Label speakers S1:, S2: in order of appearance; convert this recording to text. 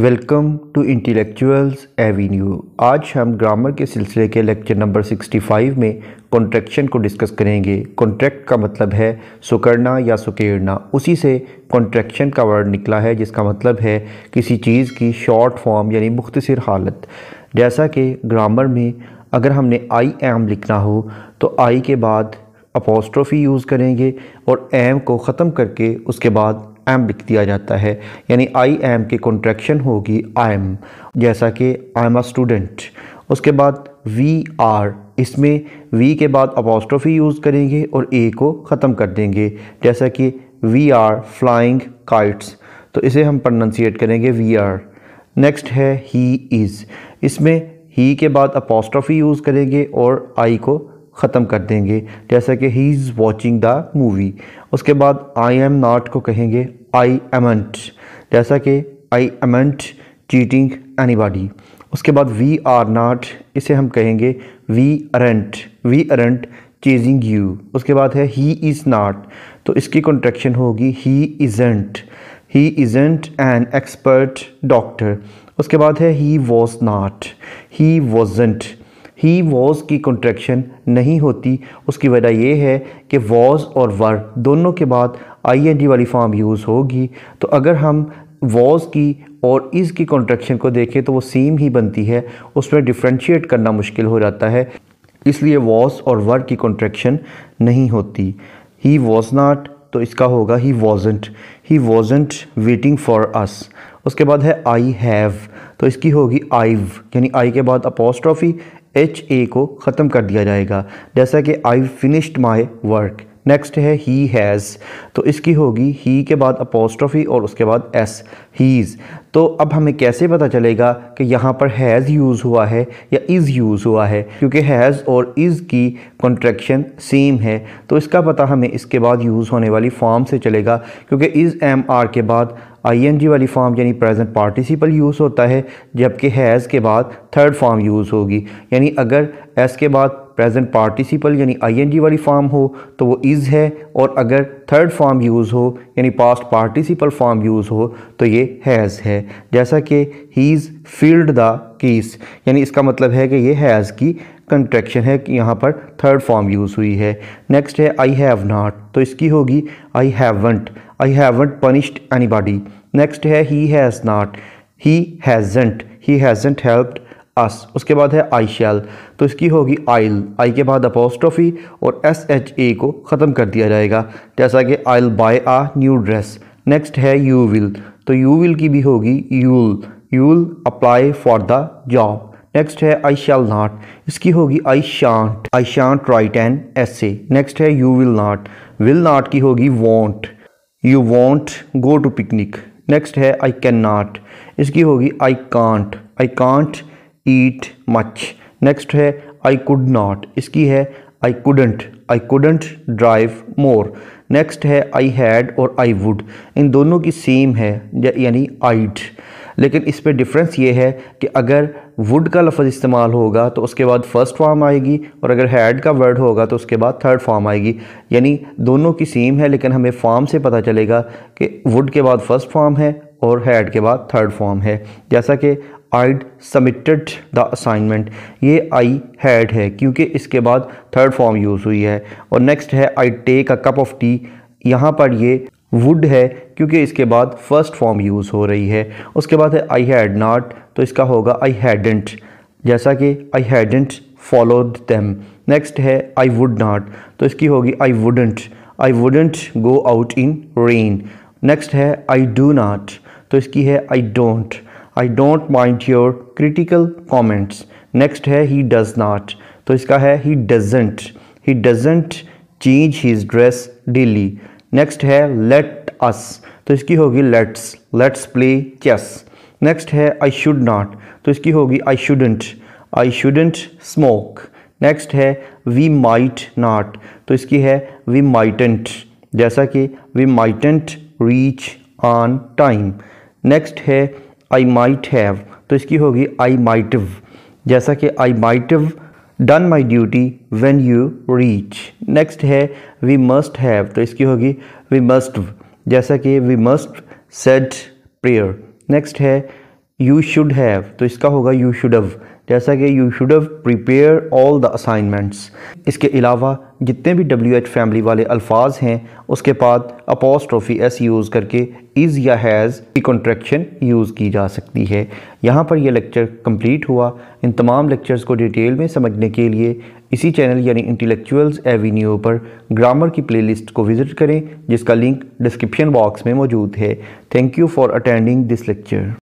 S1: welcome to intellectuals Avenue आज हम grammar के सिलसिले के लेक्चर नंबर 65 में कॉन्ट्रैक्शन को डिस्कस करेंगे कॉन्ट्रैक्ट का मतलब है सुकरना या सुकेरना उसी से कॉन्ट्रैक्शन का वर्ड निकला है जिसका मतलब है किसी चीज़ की शॉर्ट फॉर्म यानी मुख्तर हालत जैसा कि ग्रामर में अगर हमने आई एम लिखना हो तो आई के बाद अपोस्ट्रोफी यूज़ करेंगे और एम को ख़त्म करके उसके बाद एम लिख दिया जाता है यानी आई एम की कॉन्ट्रैक्शन होगी आई एम जैसा कि आई एम अ स्टूडेंट उसके बाद वी आर इसमें वी के बाद अपोस्ट्रोफी यूज़ करेंगे और ए को ख़त्म कर देंगे जैसा कि वी आर फ्लाइंग काइट्स तो इसे हम प्रोनंसिएट करेंगे वी आर नेक्स्ट है ही इज़ इसमें ही के बाद अपोस्ट्रोफी यूज़ करेंगे और आई को ख़त्म कर देंगे जैसा कि he is watching the movie उसके बाद आई एम नाट को कहेंगे आई एमेंट जैसा कि आई एमेंट चीटिंग एनीबॉडी उसके बाद वी आर नाट इसे हम कहेंगे we aren't we aren't chasing you उसके बाद है ही इज़ नाट तो इसकी कॉन्ट्रेक्शन होगी he isn't he isn't an expert doctor उसके बाद है he was not he wasn't he was की कंट्रैक्शन नहीं होती उसकी वजह यह है कि वॉज और वर दोनों के बाद आई एन जी वाली फॉर्म यूज़ होगी तो अगर हम वॉज की और इस की को देखें तो वो सेम ही बनती है उसमें डिफ्रेंशिएट करना मुश्किल हो जाता है इसलिए वॉज और वर की कॉन्ट्रैक्शन नहीं होती ही वॉज नाट तो इसका होगा he wasn't he wasn't waiting for us उसके बाद है आई हैव तो इसकी होगी आईव यानी आई के बाद अपोस्ट्रॉफी एच ए को ख़त्म कर दिया जाएगा जैसा कि I finished my work next है ही हैज़ तो इसकी होगी ही के बाद अपोस्ट्रॉफी और उसके बाद एस हीज़ तो अब हमें कैसे पता चलेगा कि यहाँ पर हैज़ यूज़ हुआ है या इज़ यूज़ हुआ है क्योंकि हैज़ और इज़ की कॉन्ट्रेक्शन सेम है तो इसका पता हमें इसके बाद यूज़ होने वाली फॉर्म से चलेगा क्योंकि इज़ एम आर के बाद आईएनजी वाली फॉर्म यानी प्रेजेंट पार्टिसिपल यूज़ होता है जबकि हैज़ के बाद थर्ड फॉर्म यूज़ होगी यानी अगर एस के बाद प्रेजेंट पार्टिसिपल यानी आईएनजी वाली फॉर्म हो तो वो इज़ है और अगर थर्ड फॉर्म यूज़ हो यानी पास्ट पार्टिसिपल फॉर्म यूज़ हो तो ये हैज़ है जैसा कि he is filled the keys यानी इसका मतलब है कि ये हैज़ की कंट्रेक्शन है कि यहाँ पर थर्ड फॉर्म यूज़ हुई है नेक्स्ट है आई हैव नाट तो इसकी होगी I haven't I haven't punished any next है he has not he hasn't he hasn't helped us उसके बाद है आई शैल तो इसकी होगी आइल आई के बाद अपोस्ट्रॉफी और एस एच ए को ख़त्म कर दिया जाएगा जैसा कि I'll buy a new dress next है यू विल तो यू विल की भी होगी you'll you'll apply for the job next है आई शैल नाट इसकी होगी I shan't I shan't write an essay next है you will not will not की होगी won't you won't go to picnic next है I can not इसकी होगी I can't I can't eat much next है आई could not इसकी है I couldn't I couldn't drive more next है I had और आई वुड इन दोनों की सेम है यानी आइड लेकिन इस पर डिफरेंस ये है कि अगर वुड का लफज इस्तेमाल होगा तो उसके बाद फर्स्ट फॉर्म आएगी और अगर हैड का वर्ड होगा तो उसके बाद थर्ड फॉर्म आएगी यानी दोनों की सेम है लेकिन हमें फॉर्म से पता चलेगा कि वुड के बाद फर्स्ट फॉर्म है और हैड के बाद थर्ड फॉर्म है जैसा कि आईड सबमिटेड द असाइनमेंट ये आई हैड है क्योंकि इसके बाद थर्ड फॉर्म यूज़ हुई है और नेक्स्ट है I take a cup of tea यहाँ पर ये वुड है क्योंकि इसके बाद फर्स्ट फॉर्म यूज़ हो रही है उसके बाद है आई हैड नाट तो इसका होगा आई हैडेंट जैसा कि I hadn't followed them next है आई वुड नाट तो इसकी होगी I wouldn't I wouldn't go out in rain next है आई डू नाट तो इसकी है I don't I don't mind your critical comments next है ही डज़ नाट तो इसका है he doesn't he doesn't change his dress daily next है let us तो इसकी होगी let's let's play chess next है आई शुड नाट तो इसकी होगी I shouldn't I shouldn't smoke next है वी माइट नाट तो इसकी है वी माइटेंट जैसा कि we mightn't reach on time next है आई माइट हैव तो इसकी होगी आई माइटव जैसा कि I might've done my duty when you reach next है वी मस्ट हैव तो इसकी होगी वी मस्ट जैसा कि we must set prayer next है यू शुड हैव तो इसका होगा यू शुड हैव जैसा कि you should have prepare all the assignments इसके अलावा जितने भी डब्ल्यू एच फैमिली वाले अल्फाज हैं उसके बाद अपोस्ट्रोफी एस यूज़ करके इज़ या हैज़ की कॉन्ट्रेक्शन यूज़ की जा सकती है यहाँ पर यह लेक्चर कम्प्लीट हुआ इन तमाम लेक्चर्स को डिटेल में समझने के लिए इसी चैनल यानी इंटेलेक्चुअल्स एवेन्यू पर ग्रामर की प्लेलिस्ट को विज़िट करें जिसका लिंक डिस्क्रिप्शन बॉक्स में मौजूद है thank you for attending this lecture